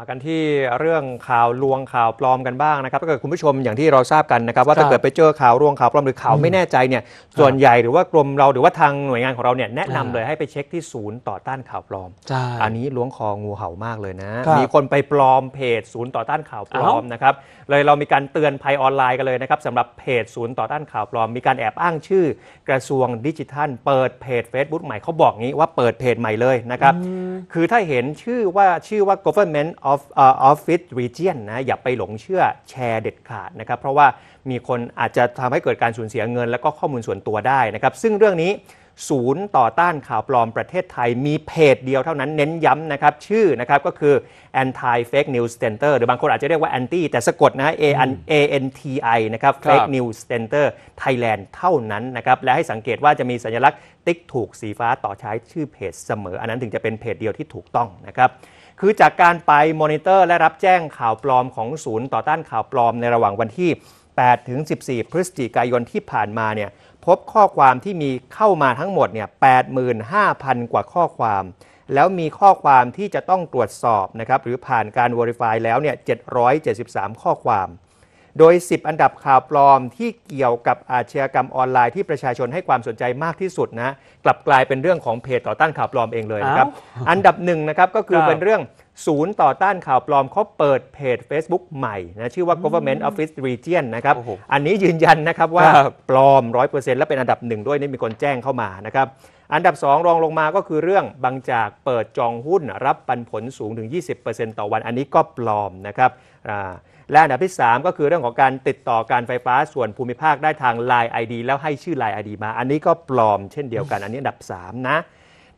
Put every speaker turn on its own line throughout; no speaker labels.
มากันที่เรื่องข่าวลวงข่าวปลอมกันบ้างนะครับถ้าเกิดคุณผู้ชมอย่างที่เราทราบกันนะครับ ว่าถ้าเกิดไปเจอข่าวลวงข่าวปลอมหรือข่าวไม่แน่ใจเนี่ยส่วนใหญ่หรือว่ากรมเราหรือว่าทางหน่วยงานของเราเนี่ยแนะนำเลยให้ไปเช็คที่ศูนย์ต่อต้านข่าวปลอมอันนี้ล้วงคองูเห่ามากเลยนะมีคนไปปลอมเพจศูนย์ต่อต้านข่าวปลอมนะครับเลยเรามีการเตือนภัยออนไลน์กันเลยนะครับสำหรับเพจศูนย์ต่อต้านข่าวปลอมมีการแอบอ้างชื่อ กระทรวงดิจิทัล เปิดเพจ Facebook ใหม่เขาบอกงี้ว่าเปิดเพจใหม่เลยนะครับคือถ้าเห็นชื่อว่าชื่อว่า government ออฟฟิศรีเจียนนะอย่าไปหลงเชื่อแชร์เด็ดขาดนะครับเพราะว่ามีคนอาจจะทำให้เกิดการสูญเสียเงิน และก็ข้อมูลส่วนตัวได้นะครับซึ่งเรื่องนี้ศูนย์ต่อต้านข่าวปลอมประเทศไทยมีเพจเดียวเท่านั้นเน้นย้ำนะครับชื่อนะครับก็คือ anti fake news center หรือบางคนอาจจะเรียกว่า anti แต่สะกดนะ a n a n t i นะครับ fake news center Thailand เท่านั้นนะครับและให้สังเกตว่าจะมีสัญลักษณ์ ติ๊กถูกสีฟ้าต่อใช้ชื่อเพจเสมอ อันนั้นถึงจะเป็นเพจเดียวที่ถูกต้องนะครับคือจากการไปมอนิเตอร์และรับแจ้งข่าวปลอมของศูนย์ต่อต้านข่าวปลอมในระหว่างวันที่ 8 ถึง 14 พฤศจิกายนที่ผ่านมาเนี่ยพบข้อความที่มีเข้ามาทั้งหมดเนี่ย 85,000 กว่าข้อความ แล้วมีข้อความที่จะต้องตรวจสอบนะครับหรือผ่านการ Verify แล้วเนี่ย 773 ข้อความโดย 10 อันดับข่าวปลอมที่เกี่ยวกับอาชญากรรมออนไลน์ที่ประชาชนให้ความสนใจมากที่สุดนะกลับกลายเป็นเรื่องของเพจต่อต้านข่าวปลอมเองเลยนะครับอันดับหนึ่งนะครับก็คือเป็นเรื่องศูนย์ต่อต้านข่าวปลอมเขาเปิดเพจ Facebook ใหม่นะชื่อว่า government office region นะครับ อันนี้ยืนยันนะครับว่าปลอม 100%และเป็นอันดับหนึ่งด้วยนี่มีคนแจ้งเข้ามานะครับอันดับ 2 รองลงมาก็คือเรื่องบางจากเปิดจองหุ้นรับปันผลสูงถึง 20%ต่อวันอันนี้ก็ปลอมนะครับและอันดับที่ 3 ก็คือเรื่องของการติดต่อการไฟฟ้าส่วนภูมิภาคได้ทาง l ล n e ID แล้วให้ชื่อ l ล n e ID มา อันนี้ก็ปลอมเช่นเดียวกันอันนี้อันดับ3นะ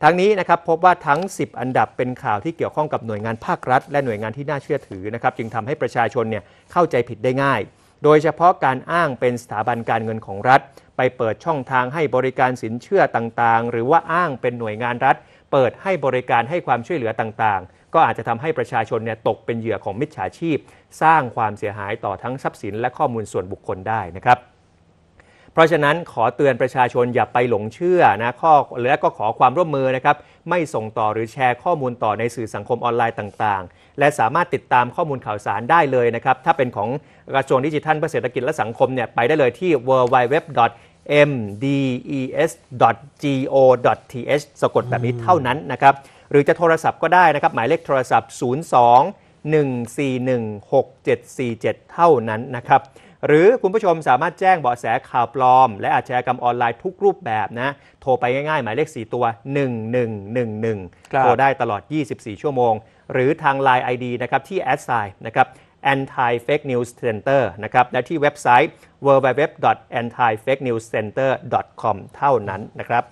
ทั้งนี้นะครับพบว่าทั้ง 10 อันดับเป็นข่าวที่เกี่ยวข้องกับหน่วยงานภาครัฐและหน่วยงานที่น่าเชื่อถือนะครับจึงทำให้ประชาชนเนี่ยเข้าใจผิดได้ง่ายโดยเฉพาะการอ้างเป็นสถาบันการเงินของรัฐ ไปเปิดช่องทางให้บริการสินเชื่อต่างๆ หรือว่าอ้างเป็นหน่วยงานรัฐ เปิดให้บริการให้ความช่วยเหลือต่างๆ ก็อาจจะทำให้ประชาชนเนี่ยตกเป็นเหยื่อของมิจฉาชีพ สร้างความเสียหายต่อทั้งทรัพย์สิน และข้อมูลส่วนบุคคลได้นะครับเพราะฉะนั้นขอเตือนประชาชนอย่าไปหลงเชื่อนะข้อและก็ขอความร่วมมือนะครับไม่ส่งต่อหรือแชร์ข้อมูลต่อในสื่อสังคมออนไลน์ต่าง ๆ และสามารถติดตามข้อมูลข่าวสารได้เลยนะครับถ้าเป็นของกระทรวงดิจิทัลเพื่อเศรษฐกิจและสังคมเนี่ยไปได้เลยที่ www mdes.go.th สะกดแบบนี้เท่านั้นนะครับหรือจะโทรศัพท์ก็ได้นะครับหมายเลขโทรศัพท์ 02 141 6747 เท่านั้นนะครับหรือคุณผู้ชมสามารถแจ้งเบาะแสข่าวปลอม และอาชญากรรมออนไลน์ทุกรูปแบบนะ โทรไปง่ายๆ หมายเลข4ตัว 1111 โทรได้ตลอด 24 ชั่วโมง หรือทาง Line ID นะครับ ที่แอดไซน์นะครับ Anti Fake News Center นะครับ และที่เว็บไซต์ www.antifakenewscenter.com เท่านั้นนะครับ